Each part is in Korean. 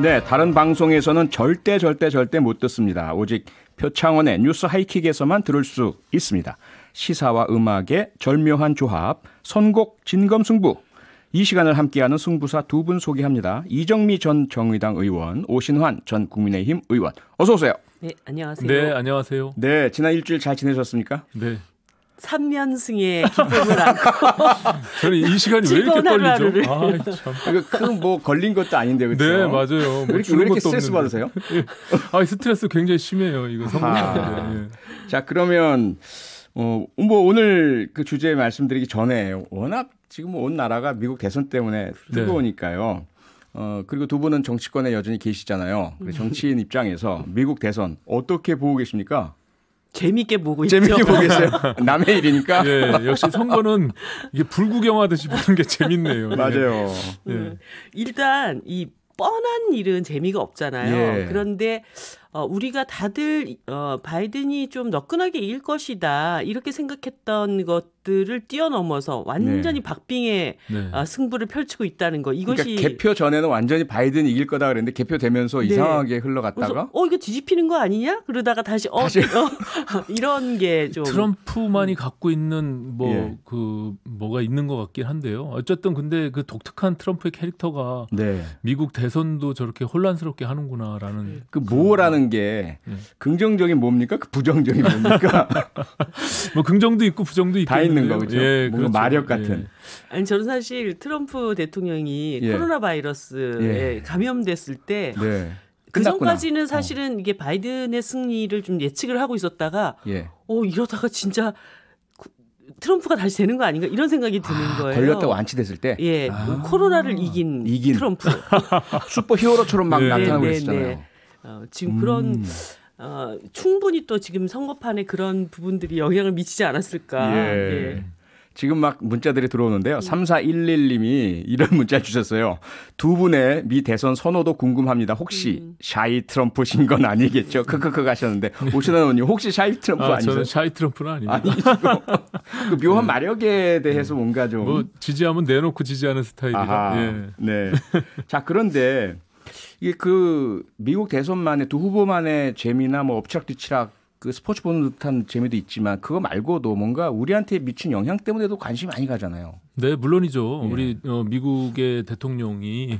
네, 다른 방송에서는 절대 절대 절대 못 듣습니다. 오직 표창원의 뉴스 하이킥에서만 들을 수 있습니다. 시사와 음악의 절묘한 조합, 선곡 진검승부. 이 시간을 함께하는 승부사 두 분 소개합니다. 이정미 전 정의당 의원, 오신환 전 국민의힘 의원. 어서 오세요. 네, 안녕하세요. 네, 안녕하세요. 네, 지난 일주일 잘 지내셨습니까? 네. 3면승의 기쁨을 안고 저는 이 시간이 왜 이렇게 떨리죠? 아, 그러니 큰뭐 걸린 것도 아닌데 그렇죠? 네 맞아요. 뭐 이렇게, 왜 이렇게 스트레스 받으세요? 예. 아 스트레스 굉장히 심해요 이거 성공자 아. 예. 그러면 어, 뭐 오늘 그 주제 말씀드리기 전에 워낙 지금 온 나라가 미국 대선 때문에 뜨거우니까요. 네. 어, 그리고 두 분은 정치권에 여전히 계시잖아요. 정치인 입장에서 미국 대선 어떻게 보고 계십니까? 재미있게 보고 있죠. 재미게 보고 계세요. 남의 일이니까. 예, 역시 선거는 이게 불구경하듯이 보는 게 재밌네요. 맞아요. 예. 음. 일단 이 뻔한 일은 재미가 없잖아요. 예. 그런데 어, 우리가 다들 어, 바이든이 좀 너끈하게 이길 것이다 이렇게 생각했던 것. 것들을 뛰어넘어서 완전히 네. 박빙의 네. 아, 승부를 펼치고 있다는 거. 이것이 그러니까 개표 전에는 완전히 바이든이 이길 거다 그랬는데 개표되면서 네. 이상하게 흘러갔다가 그래서, 어 이거 뒤집히는 거 아니냐? 그러다가 다시 어, 다시. 어, 이런 게 좀 트럼프만이 음. 갖고 있는 뭐그 예. 그 뭐가 있는 것 같긴 한데요. 어쨌든 근데 그 독특한 트럼프의 캐릭터가 네. 미국 대선도 저렇게 혼란스럽게 하는구나라는 음. 그 뭐라는 게 네. 긍정적인 뭡니까? 그 부정적인 뭡니까? 뭐 긍정도 있고 부정도 있고 있는 그렇죠. 거죠. 예, 뭔가 그렇죠. 마력 같은. 예. 아니 저는 사실 트럼프 대통령이 예. 코로나 바이러스에 예. 감염됐을 때. 네. 그 전까지는 어. 사실은 이게 바이든의 승리를 좀 예측을 하고 있었다가, 예. 어 이러다가 진짜 트럼프가 다시 되는 거 아닌가 이런 생각이 드는 아, 거예요. 걸렸다고 안치됐을 때. 예, 아. 뭐 코로나를 이긴, 이긴. 트럼프. 슈퍼 히어로처럼 막 네, 나타나고 네, 있잖아요. 네. 어, 지금 음. 그런 어, 충분히 또 지금 선거판에 그런 부분들이 영향을 미치지 않았을까. 예. 예. 지금 막 문자들이 들어오는데요. 3411님이 음. 이런 문자 주셨어요. 두 분의 미 대선 선호도 궁금합니다. 혹시 음. 샤이 트럼프신 건 아니겠죠? 크크크 하셨는데 음. 오시나 의원님 혹시 샤이 트럼프 아, 니세요 저는 샤이 트럼프는 아닙니다. 아니시고 그 묘한 네. 마력에 대해서 네. 뭔가 좀뭐 지지하면 내놓고 지지하는 스타일이라. 아하, 예. 네. 자 그런데 이게 그 미국 대선만의 두 후보만의 재미나 뭐 엎치락뒤치락 그 스포츠 보는 듯한 재미도 있지만 그거 말고도 뭔가 우리한테 미친 영향 때문에도 관심이 많이 가잖아요. 네, 물론이죠. 예. 우리 어, 미국의 대통령이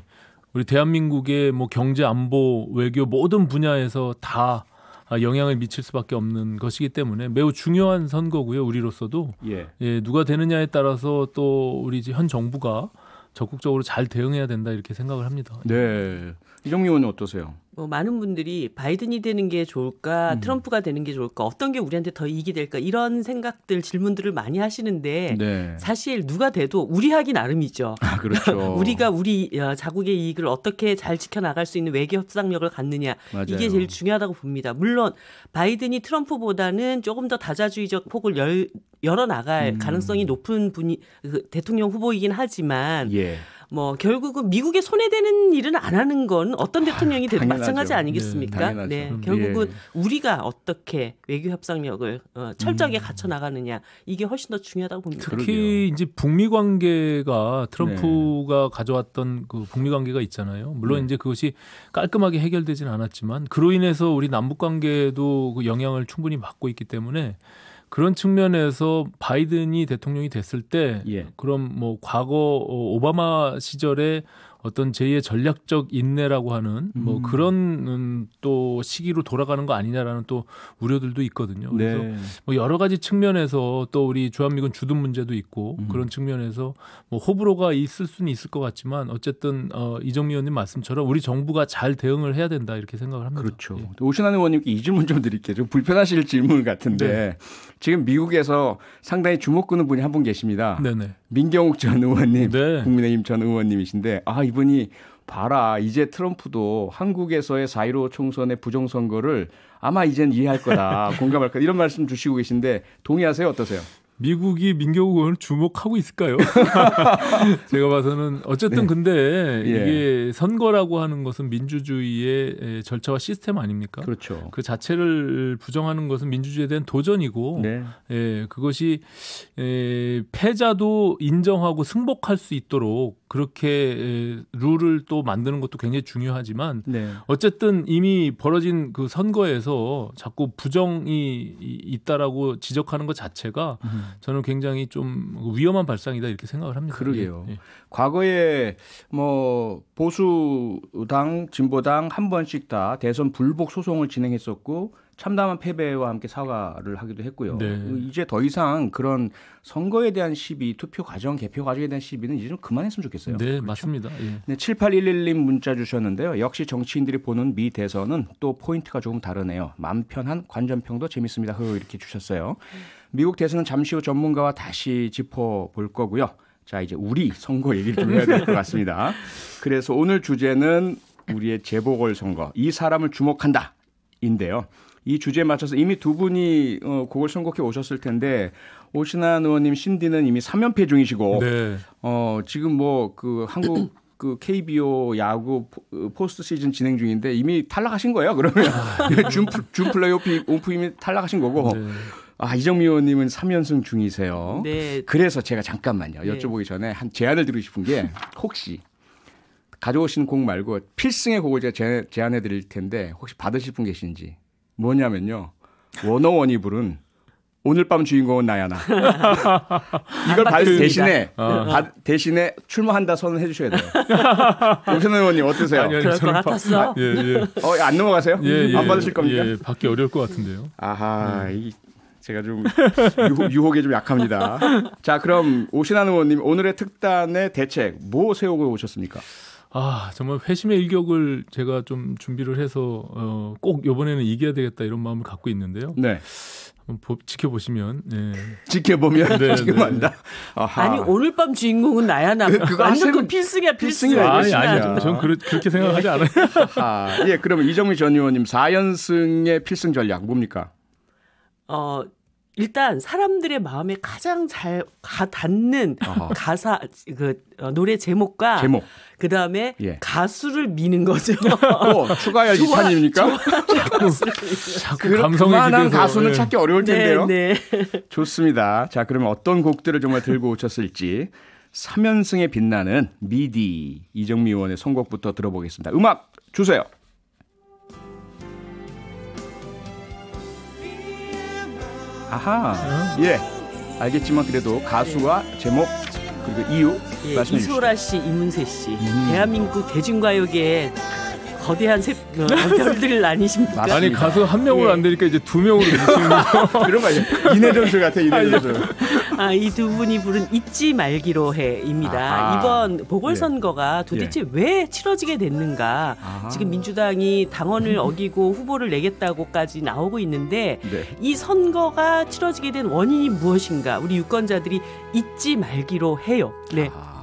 우리 대한민국의 뭐 경제 안보 외교 모든 분야에서 다 영향을 미칠 수밖에 없는 것이기 때문에 매우 중요한 선거고요 우리로서도 예. 예 누가 되느냐에 따라서 또 우리 현 정부가 적극적으로 잘 대응해야 된다 이렇게 생각을 합니다. 네, 이정미 의원님 어떠세요? 뭐 많은 분들이 바이든이 되는 게 좋을까, 음. 트럼프가 되는 게 좋을까, 어떤 게 우리한테 더 이익이 될까 이런 생각들 질문들을 많이 하시는데 네. 사실 누가 돼도 우리 하기 나름이죠. 아, 그렇죠. 우리가 우리 어, 자국의 이익을 어떻게 잘 지켜 나갈 수 있는 외교 협상력을 갖느냐 맞아요. 이게 제일 중요하다고 봅니다. 물론 바이든이 트럼프보다는 조금 더 다자주의적 폭을 열 열어 나갈 음. 가능성이 높은 분이 그 대통령 후보이긴 하지만. 예. 뭐 결국은 미국에 손해되는 일은 안 하는 건 어떤 아, 대통령이 되든 마찬가지 네, 아니겠습니까? 네, 네. 결국은 예. 우리가 어떻게 외교 협상력을 어, 철저하게 음. 갖춰 나가느냐 이게 훨씬 더 중요하다고 봅니다. 특히 그러게요. 이제 북미 관계가 트럼프가 네. 가져왔던 그 북미 관계가 있잖아요. 물론 네. 이제 그것이 깔끔하게 해결되지는 않았지만 그로 인해서 우리 남북 관계도 그 영향을 충분히 받고 있기 때문에 그런 측면에서 바이든이 대통령이 됐을 때 예. 그럼 뭐 과거 어, 오바마 시절에 어떤 제2의 전략적 인내라고 하는 뭐 음. 그런 또 시기로 돌아가는 거 아니냐라는 또 우려들도 있거든요. 그래서 네. 뭐 여러 가지 측면에서 또 우리 주한미군 주둔 문제도 있고 음. 그런 측면에서 뭐 호불호가 있을 수는 있을 것 같지만 어쨌든 어, 이정미 의원님 말씀처럼 우리 정부가 잘 대응을 해야 된다 이렇게 생각을 합니다. 그렇죠. 예. 오신환 의원님께 이 질문 좀 드릴게요. 좀 불편하실 질문 같은데 네. 지금 미국에서 상당히 주목끄는 분이 한 분 계십니다. 네네. 민경욱 전 의원님, 네. 국민의힘 전 의원님이신데 아 이분이 봐라 이제 트럼프도 한국에서의 사이로 총선의 부정선거를 아마 이젠 이해할 거다 공감할 거다 이런 말씀 주시고 계신데 동의하세요 어떠세요? 미국이 민경욱 의원을 주목하고 있을까요? 제가 봐서는 어쨌든 네. 근데 예. 이게 예. 선거라고 하는 것은 민주주의의 절차와 시스템 아닙니까? 그렇죠. 그 자체를 부정하는 것은 민주주의에 대한 도전이고, 네. 예, 그것이 예, 패자도 인정하고 승복할 수 있도록 그렇게 룰을 또 만드는 것도 굉장히 중요하지만 네. 어쨌든 이미 벌어진 그 선거에서 자꾸 부정이 있다라고 지적하는 것 자체가 음. 저는 굉장히 좀 위험한 발상이다 이렇게 생각을 합니다. 그러게요. 예. 예. 과거에 뭐 보수당, 진보당 한 번씩 다 대선 불복 소송을 진행했었고 참담한 패배와 함께 사과를 하기도 했고요. 네. 이제 더 이상 그런 선거에 대한 시비, 투표 과정, 개표 과정에 대한 시비는 이제 좀 그만했으면 좋겠어요. 네, 그렇죠? 맞습니다. 예. 네, 7811님 문자 주셨는데요. 역시 정치인들이 보는 미 대선은 또 포인트가 조금 다르네요. 맘 편한 관전평도 재밌습니다. 흐 이렇게 주셨어요. 미국 대선은 잠시 후 전문가와 다시 짚어볼 거고요. 자, 이제 우리 선거 얘기를 좀 해야 될 것 같습니다. 그래서 오늘 주제는 우리의 재보궐 선거, 이 사람을 주목한다. 인데요. 이 주제에 맞춰서 이미 두 분이 어, 곡을 선곡해 오셨을 텐데 오신한 의원님 신디는 이미 3연패 중이시고 네. 어, 지금 뭐 그 한국 그 KBO 야구 어, 포스트 시즌 진행 중인데 이미 탈락하신 거예요. 그러면 아. 준, 준 플레이오프 오프 이미 탈락하신 거고. 네. 아, 이정미 의원님은 3연승 중이세요. 네. 그래서 제가 잠깐만요. 네. 여쭤보기 전에 한 제안을 드리고 싶은 게 혹시 가져오신 곡 말고 필승의 곡을 제가 제안해 드릴 텐데 혹시 받으실 분 계신지. 뭐냐면요. 원어원이 부른 오늘 밤 주인공은 나야나. 이걸 발 대신에 어. 바, 대신에 출마한다 선언해 주셔야 돼요. 오세훈 의원님 어떠세요? 아니, 아니, 그럴 것 같았어. 바, 아, 예, 예. 어, 안 넘어가세요? 예, 예, 안 받으실 예, 겁니까? 예, 받기 어려울 것 같은데요. 아하, 예. 이, 제가 좀 유혹, 에좀 약합니다. 자, 그럼 오신환 의원님 오늘의 특단의 대책 뭐 세우고 오셨습니까? 아 정말 회심의 일격을 제가 좀 준비를 해서 어, 꼭 이번에는 이겨야 되겠다 이런 마음을 갖고 있는데요. 네. 보, 지켜보시면 예. 지켜보면 네, 네 지금 네. 한다. 아니 오늘 밤 주인공은 나야 나. 그, 그거 완전 아, 그 필승이야 필승. 필승이야. 아니 아니야. 전 그러, 그렇게 생각하지 예. 않아요. 아, 예, 그러면 이정미 전 의원님 4연승의 필승 전략 뭡니까? 어 일단 사람들의 마음에 가장 잘가 닿는 아하. 가사 그 어, 노래 제목과 제목. 그다음에 예. 가수를 미는 거죠. 어, 추가야 이탄입니까? 자꾸 감성만한 가수는 네. 찾기 어려울 네, 텐데요. 네, 네. 좋습니다. 자, 그러면 어떤 곡들을 정말 들고 오셨을지 3연승에 빛나는 미디 이정미 의원의 선곡부터 들어보겠습니다. 음악 주세요. 아하. 응? 예. 알겠지만 그래도 가수와 제목 그리고 이유 예, 말씀해 주시죠. 이소라 씨, 이문세 씨, 음. 대한민국 대중가요계에 거대한 세, 별들 아니십니까? 아니 가수 한 명으로 예. 안 되니까 이제 두 명으로 되시는 거. 이런 거 아니야? 이내전술 같아 이내전술. 아, 이 두 분이 부른 잊지 말기로 해입니다. 아하. 이번 보궐선거가 예. 도대체 예. 왜 치러지게 됐는가? 아하. 지금 민주당이 당원을 어기고 후보를 내겠다고까지 나오고 있는데 네. 이 선거가 치러지게 된 원인이 무엇인가? 우리 유권자들이 잊지 말기로 해요. 네. 아하.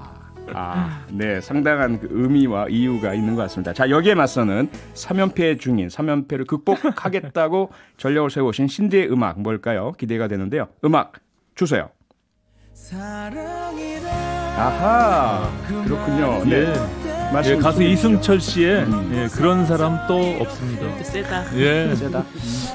아, 네, 상당한 그 의미와 이유가 있는 것 같습니다. 자, 여기에 맞서는 사면패 중인 사면패를 극복하겠다고 전력을 세우신 신디의 음악 뭘까요? 기대가 되는데요. 음악 주세요. 아하 그렇군요. 예. 네. 예, 가수 이승철 씨의 음. 예, 그런 사람 또 없습니다. 세다. 예. 세다.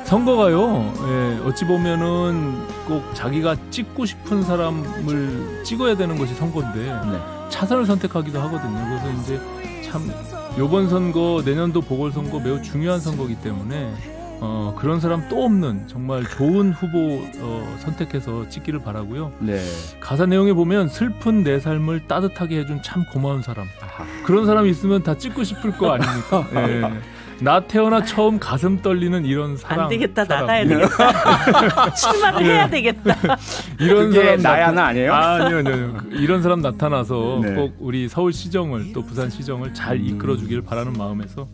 선거가요. 예, 어찌 보면은 꼭 자기가 찍고 싶은 사람을 찍어야 되는 것이 선거인데 네. 차선을 선택하기도 하거든요. 그래서 이제 참 요번 선거 내년도 보궐선거 매우 중요한 선거이기 때문에 어, 그런 사람 또 없는 정말 좋은 후보 어, 선택해서 찍기를 바라고요. 네. 가사 내용에 보면 슬픈 내 삶을 따뜻하게 해준 참 고마운 사람. 아하. 그런 사람 있으면 다 찍고 싶을 거 아닙니까? 네. 나 태어나 처음 가슴 떨리는 이런 사람 안 되겠다 사람. 나가야 네. 되겠다 출마를 해야 네. 되겠다 이런 사람 나야나 아니에요? 아, 니요 아니요 그 이런 사람 나타나서 네. 꼭 우리 서울 시정을 또 부산 시정을 잘 음. 이끌어 주길 바라는 마음에서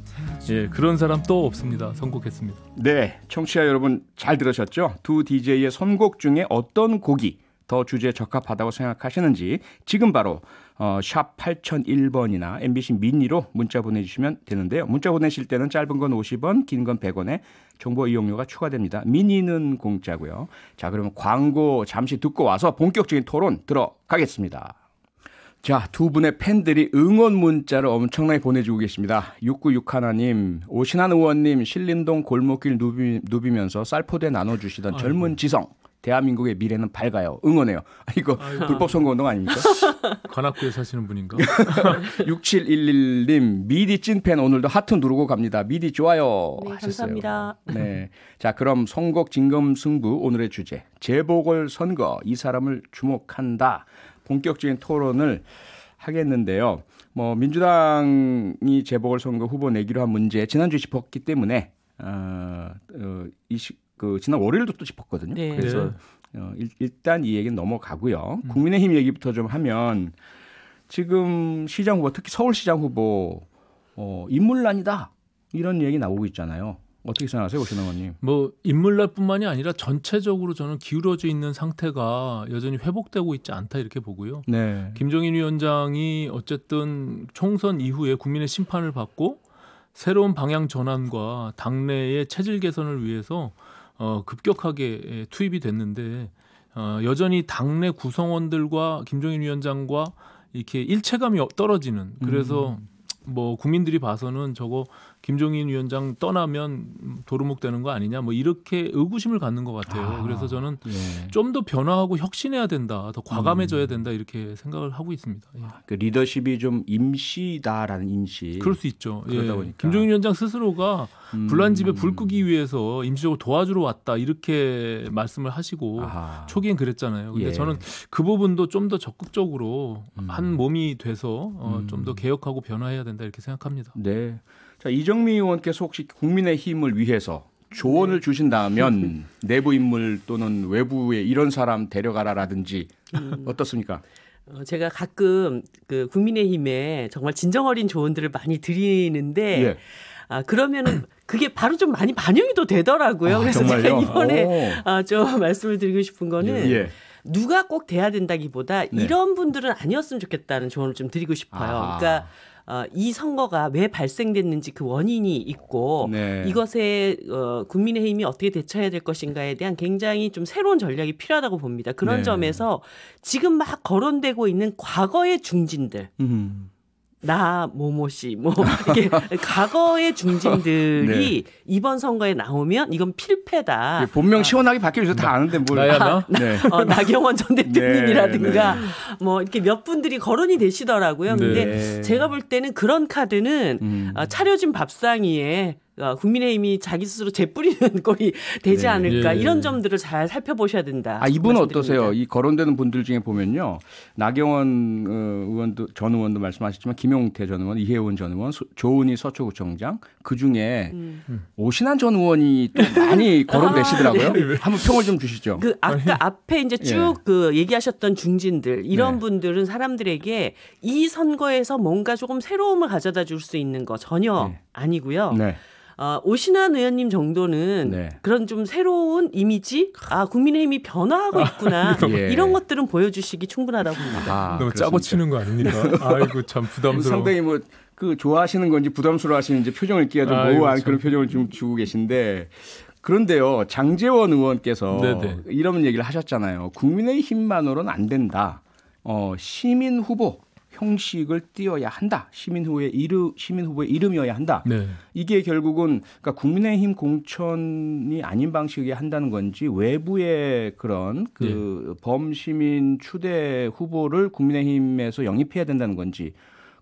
예 그런 사람 또 없습니다 선곡했습니다 네 청취자 여러분 잘 들으셨죠 두 DJ의 선곡 중에 어떤 곡이 더 주제에 적합하다고 생각하시는지 지금 바로 어, 샵 8001번이나 MBC 미니로 문자 보내주시면 되는데요. 문자 보내실 때는 짧은 건 50원, 긴 건 100원에 정보 이용료가 추가됩니다. 미니는 공짜고요. 자, 그러면 광고 잠시 듣고 와서 본격적인 토론 들어가겠습니다. 자, 두 분의 팬들이 응원 문자를 엄청나게 보내주고 계십니다. 6961님, 오신환 의원님, 신림동 골목길 누비, 누비면서 쌀포대 나눠주시던 젊은 지성. 대한민국의 미래는 밝아요. 응원해요. 아, 이거 아이고. 불법 선거 운동 아닙니까? 관악구에 사시는 분인가? 6711님 미디 찐팬 오늘도 하트 누르고 갑니다. 미디 좋아요. 네, 하셨어요. 감사합니다. 네. 자, 그럼 선곡 진검 승부 오늘의 주제. 재보궐 선거 이 사람을 주목한다. 본격적인 토론을 하겠는데요. 뭐 민주당이 재보궐 선거 후보 내기로 한 문제 지난주에 짚었기 때문에 어, 어, 이 시, 그 지난 월요일도 또 짚었거든요. 네. 그래서 네. 어, 일, 단이 얘기는 넘어가고요. 음. 국민의힘 얘기부터 좀 하면 지금 시장 후보 특히 서울시장 후보 어, 인물난이다 이런 얘기 나오고 있잖아요. 어떻게 생각하세요, 오신원님? 뭐 인물난뿐만이 아니라 전체적으로 저는 기울어져 있는 상태가 여전히 회복되고 있지 않다 이렇게 보고요. 네. 김종인 위원장이 어쨌든 총선 이후에 국민의 심판을 받고 새로운 방향 전환과 당내의 체질 개선을 위해서 어, 급격하게 예, 투입이 됐는데 어, 여전히 당내 구성원들과 김종인 위원장과 이렇게 일체감이 떨어지는 그래서 음. 뭐 국민들이 봐서는 저거 김종인 위원장 떠나면 도루묵 되는 거 아니냐 뭐 이렇게 의구심을 갖는 것 같아요. 아, 그래서 저는 예. 좀더 변화하고 혁신해야 된다, 더 과감해져야 음. 된다 이렇게 생각을 하고 있습니다. 예. 그 리더십이 좀 임시다라는 인식. 그럴 수 있죠. 그러다 예. 보니까 김종인 위원장 스스로가 음. 불난 집에 불 끄기 위해서 임시적으로 도와주러 왔다 이렇게 말씀을 하시고 아하. 초기엔 그랬잖아요. 근데 예. 저는 그 부분도 좀 더 적극적으로 음. 한 몸이 돼서 어, 음. 좀더 개혁하고 변화해야 된다 이렇게 생각합니다. 네. 자, 이정미 의원께서 혹시 국민의힘을 위해서 조언을 네. 주신다면 내부 인물 또는 외부에 이런 사람 데려가라라든지 음. 어떻습니까? 어, 제가 가끔 그 국민의힘에 정말 진정어린 조언들을 많이 드리는데 예. 아 그러면은 그게 바로 좀 많이 반영이 또 되더라고요. 아, 그래서 정말요? 제가 이번에 아, 좀 말씀을 드리고 싶은 거는 예. 누가 꼭 돼야 된다기보다 네. 이런 분들은 아니었으면 좋겠다는 조언을 좀 드리고 싶어요. 아. 그러니까 어, 이 선거가 왜 발생됐는지 그 원인이 있고 네. 이것에 어, 국민의힘이 어떻게 대처해야 될 것인가에 대한 굉장히 좀 새로운 전략이 필요하다고 봅니다. 그런 네. 점에서 지금 막 거론되고 있는 과거의 중진들. 음. 나 모모 씨뭐 이게 과거의 중진들이 네. 이번 선거에 나오면 이건 필패다. 예, 본명 아. 시원하게 바뀌어서 다 아는데 뭘 나야 나? 아, 네. 어, 나경원 전 네, 대표님이라든가 네, 뭐 이렇게 몇 분들이 거론이 되시더라고요. 근데 네. 제가 볼 때는 그런 카드는 음. 어, 차려진 밥상 위에 그러니까 국민의힘이 자기 스스로 재뿌리는 꼴이 되지 네. 않을까 예. 이런 점들을 잘 살펴보셔야 된다. 아 이분 어떠세요? 이 거론되는 분들 중에 보면요, 나경원 어, 의원도 전 의원도 말씀하셨지만 김용태 전 의원, 이혜원 전 의원, 조은희 서초구청장 그 중에 음. 오신환 전 의원이 또 많이 거론되시더라고요. 아, 네. 한번 평을 좀 주시죠. 그 아까 앞에 이제 쭉그 예. 그 얘기하셨던 중진들 이런 네. 분들은 사람들에게 이 선거에서 뭔가 조금 새로움을 가져다 줄 수 있는 거 전혀 네. 아니고요. 네. 어, 오신환 의원님 정도는 네. 그런 좀 새로운 이미지, 아 국민의힘이 변화하고 아, 있구나 예. 이런 것들은 보여주시기 충분하다고 봅니다. 아, 너무 짜고 치는 거 아닙니까? 아이고 참 부담스러워. 상당히 뭐. 그 좋아하시는 건지 부담스러워하시는지 표정을 끼가 좀 모호한 그런 표정을 지금 주고 계신데 그런데요 장재원 의원께서 네네. 네. 이런 얘기를 하셨잖아요 국민의 힘만으로는 안 된다 어 시민 후보 형식을 띄어야 한다. 시민 후보의 이름 시민 후보의 이름이어야 한다. 네. 이게 결국은 그러니까 국민의힘 공천이 아닌 방식에 한다는 건지 외부의 그런 그 네. 범시민 추대 후보를 국민의힘에서 영입해야 된다는 건지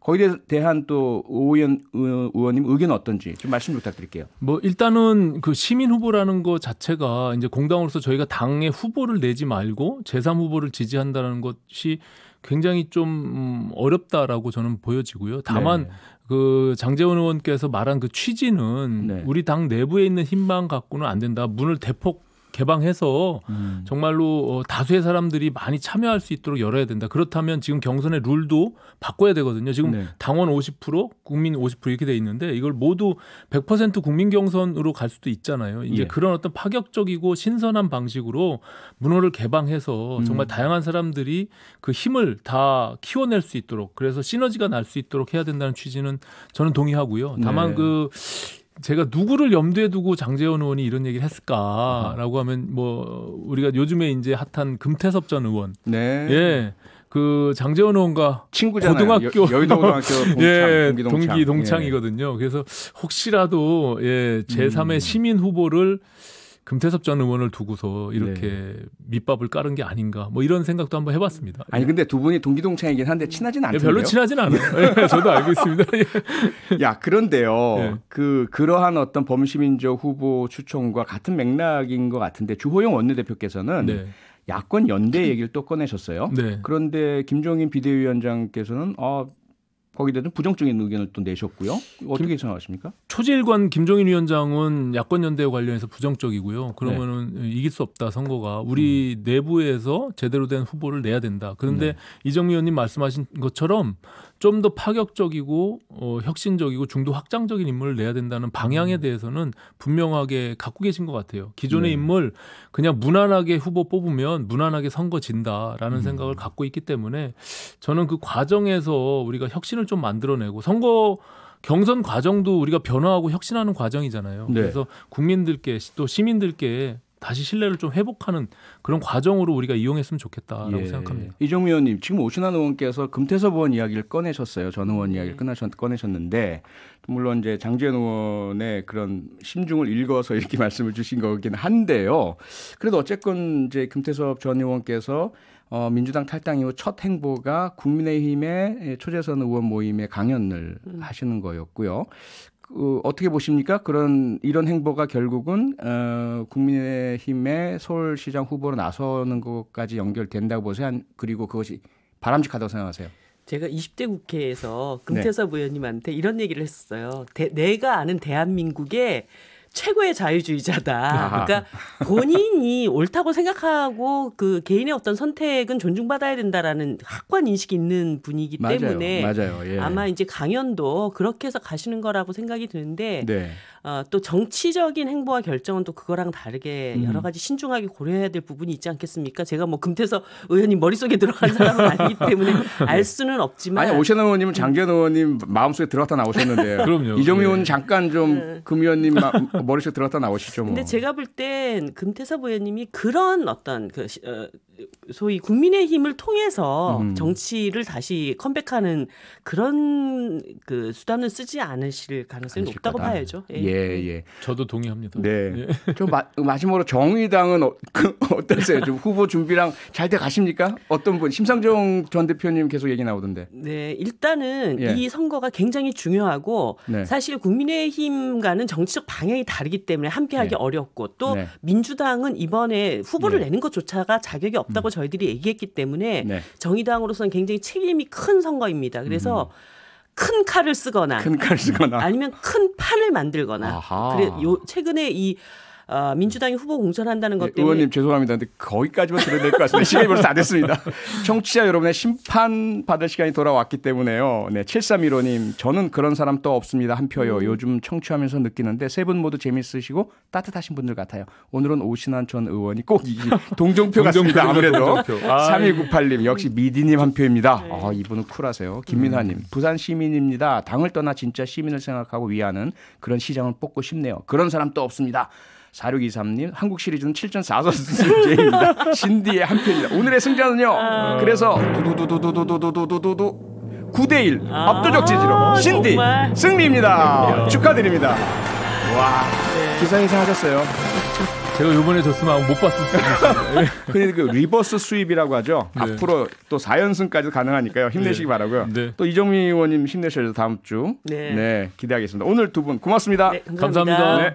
거기에 대한 또 의원 의원님 의견 어떤지 좀 말씀 부탁드릴게요. 뭐 일단은 그 시민 후보라는 것 자체가 이제 공당으로서 저희가 당의 후보를 내지 말고 제3 후보를 지지한다는 것이 굉장히 좀 음, 어렵다라고 저는 보여지고요. 다만 네. 그 장재원 의원께서 말한 그 취지는 네. 우리 당 내부에 있는 힘만 갖고는 안 된다. 문을 대폭 개방해서 음. 정말로 어, 다수의 사람들이 많이 참여할 수 있도록 열어야 된다. 그렇다면 지금 경선의 룰도 바꿔야 되거든요. 지금 네. 당원 50% 국민 50% 이렇게 돼 있는데 이걸 모두 100% 국민 경선으로 갈 수도 있잖아요. 이제 예. 그런 어떤 파격적이고 신선한 방식으로 문호를 개방해서 음. 정말 다양한 사람들이 그 힘을 다 키워낼 수 있도록 그래서 시너지가 날 수 있도록 해야 된다는 취지는 저는 동의하고요. 다만 네. 그 제가 누구를 염두에 두고 장재원 의원이 이런 얘기를 했을까라고 하면 뭐 우리가 요즘에 이제 핫한 금태섭 전 의원 네. 예. 그 장재원 의원과 친구잖아요. 고등학교 여, 의도고등학교 동창, 예, 동기동창. 동기 동창이거든요. 예. 그래서 혹시라도 예, 제3의 음. 시민 후보를 금태섭 전 의원을 두고서 이렇게 네. 밑밥을 깔은 게 아닌가 뭐 이런 생각도 한번 해봤습니다. 아니 예. 근데 두 분이 동기동창이긴 한데 친하진 예, 않던데요? 별로 친하진 않아요. 네, 저도 알고 있습니다. 야 그런데요, 네. 그 그러한 어떤 범시민적 후보 추천과 같은 맥락인 것 같은데 주호영 원내대표께서는 네. 야권 연대 얘기를 또 꺼내셨어요. 네. 그런데 김종인 비대위원장께서는 아 거기에 대해서 부정적인 의견을 또 내셨고요. 어떻게 생각하십니까? 초질관 김종인 위원장은 야권 연대 관련해서 부정적이고요. 그러면은 네. 이길 수 없다 선거가 우리 음. 내부에서 제대로 된 후보를 내야 된다. 그런데 네. 이정 의원님 말씀하신 것처럼 좀 더 파격적이고 어, 혁신적이고 중도 확장적인 인물을 내야 된다는 방향에 음. 대해서는 분명하게 갖고 계신 것 같아요. 기존의 네. 인물 그냥 무난하게 후보 뽑으면 무난하게 선거 진다라는 음. 생각을 갖고 있기 때문에 저는 그 과정에서 우리가 혁신을 패턴을 좀 만들어내고 선거 경선 과정도 우리가 변화하고 혁신하는 과정이잖아요. 네. 그래서 국민들께 또 시민들께 다시 신뢰를 좀 회복하는 그런 과정으로 우리가 이용했으면 좋겠다라고 예. 생각합니다. 이종우 의원님 지금 오신환 의원께서 금태섭 의원 이야기를 꺼내셨어요. 전 의원 이야기를 끝나셨, 네. 꺼내셨는데 물론 이제 장재현 의원의 그런 심중을 읽어서 이렇게 말씀을 주신 거긴 한데요. 그래도 어쨌건 이제 금태섭 전 의원께서 어, 민주당 탈당 이후 첫 행보가 국민의힘의 예, 초재선 의원 모임에 강연을 음. 하시는 거였고요. 그, 어떻게 보십니까? 그런 이런 행보가 결국은 어, 국민의힘의 서울시장 후보로 나서는 것까지 연결된다고 보세요. 한, 그리고 그것이 바람직하다고 생각하세요? 제가 20대 국회에서 네. 금태섭 네. 의원님한테 이런 얘기를 했었어요. 대, 내가 아는 대한민국의 최고의 자유주의자다. 아. 그러니까 본인이 옳다고 생각하고 그 개인의 어떤 선택은 존중받아야 된다라는 학고 인식이 있는 분이기 맞아요. 때문에 맞아요. 예. 아마 이제 강연도 그렇게 해서 가시는 거라고 생각이 드는데 네. 어, 또 정치적인 행보와 결정은 또 그거랑 다르게 음. 여러 가지 신중하게 고려해야 될 부분이 있지 않겠습니까? 제가 뭐 금태서 의원님 머릿속에 들어간 사람은 아니기 때문에 네. 알 수는 없지만 아니 오세 의원님은 음. 장기현 의원님 마음속에 들어갔다 나오셨는데 그럼요. 이정미 의원 네. 잠깐 좀금 네. 의원님 머릿속에 들어갔다 나오시죠. 뭐. 근데 제가 볼 땐 금태섭 의원님이 그런 어떤 그 어, 소위 국민의힘을 통해서 음. 정치를 다시 컴백하는 그런 그 수단을 쓰지 않으실 가능성이 높다고 거다. 봐야죠. 예. 예. 음. 예, 저도 동의합니다. 네. 예. 좀 마, 마 지막으로 정의당은 어, 그, 어떠세요? 좀 후보 준비랑 잘 돼 가십니까? 어떤 분 심상정 전 대표님 계속 얘기 나오던데. 네, 일단은 예. 이 선거가 굉장히 중요하고 네. 사실 국민의힘과는 정치적 방향이 다르기 때문에 함께하기 예. 어렵고 또 네. 민주당은 이번에 후보를 예. 내는 것조차가 자격이 없다고 음. 저희들이 얘기했기 때문에 네. 정의당으로서는 굉장히 책임이 큰 선거입니다. 그래서 음. 큰 칼을 쓰거나 큰칼 쓰거나 아니면 큰 판을 만들거나 아하. 그래 요 최근에 이 어, 민주당이 후보 공천한다는 것 예, 때문에 의원님 죄송합니다. 근데 거기까지만 들어야 될것 같습니다. 시간이 벌써 다 됐습니다. 청취자 여러분의 심판 받을 시간이 돌아왔기 때문에요. 네, 7 3 1호님 저는 그런 사람 또 없습니다. 한 표요. 음. 요즘 청취하면서 느끼는데 세 분 모두 재미있으시고 따뜻하신 분들 같아요. 오늘은 오신환 전 의원이 꼭 이기 동정표 같습니다. 아무래도 동정표. 아, 3198님 예. 역시 미디님 한 표입니다. 네. 아, 이분은 쿨하세요. 김민환님 음. 부산 시민입니다. 당을 떠나 진짜 시민을 생각하고 위하는 그런 시장을 뽑고 싶네요. 그런 사람 또 없습니다. 4623님 한국 시리즈는 7.4선수제입니다. 신디의 한 편이다. 오늘의 승자는요. 아... 그래서 두두두두두두두두두두 9대1 아... 압도적 지지로 신디 정말? 승리입니다. 네. 축하드립니다. 와 네. 기사 예상하셨어요. 제가 요번에 졌으면 못 봤을 텐데. 그러니까 리버스 수입이라고 하죠. 네. 앞으로 또 4연승까지 가능하니까요. 힘내시기 네. 바라고요. 네. 또 이정미 의원님 힘내셔야죠. 다음 주. 네. 네 기대하겠습니다. 오늘 두 분 고맙습니다. 감사합니다. 감사합니다.